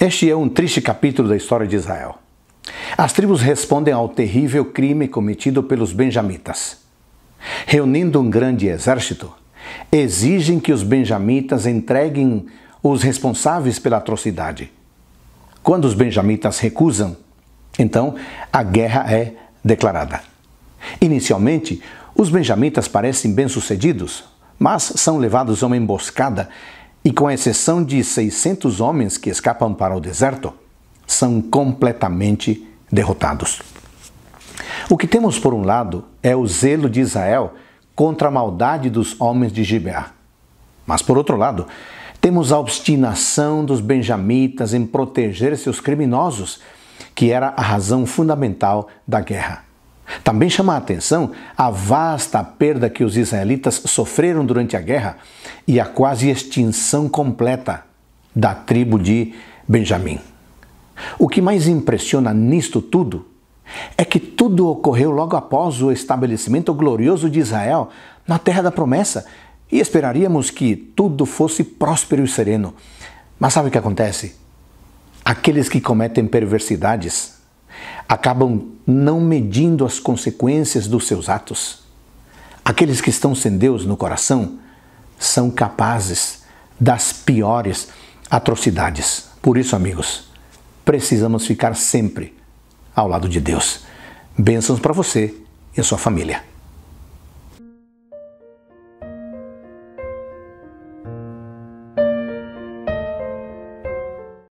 Este é um triste capítulo da história de Israel. As tribos respondem ao terrível crime cometido pelos benjamitas. Reunindo um grande exército, exigem que os benjamitas entreguem os responsáveis pela atrocidade. Quando os benjamitas recusam, então a guerra é declarada. Inicialmente, os benjamitas parecem bem-sucedidos, mas são levados a uma emboscada e com exceção de 600 homens que escapam para o deserto, são completamente derrotados. O que temos por um lado é o zelo de Israel contra a maldade dos homens de Gibeá. Mas por outro lado, temos a obstinação dos benjamitas em proteger seus criminosos, que era a razão fundamental da guerra. Também chama a atenção a vasta perda que os israelitas sofreram durante a guerra e a quase extinção completa da tribo de Benjamim. O que mais impressiona nisto tudo é que tudo ocorreu logo após o estabelecimento glorioso de Israel na terra da promessa e esperaríamos que tudo fosse próspero e sereno. Mas sabe o que acontece? Aqueles que cometem perversidades acabam não medindo as consequências dos seus atos. Aqueles que estão sem Deus no coração são capazes das piores atrocidades. Por isso, amigos, precisamos ficar sempre ao lado de Deus. Bênçãos para você e a sua família.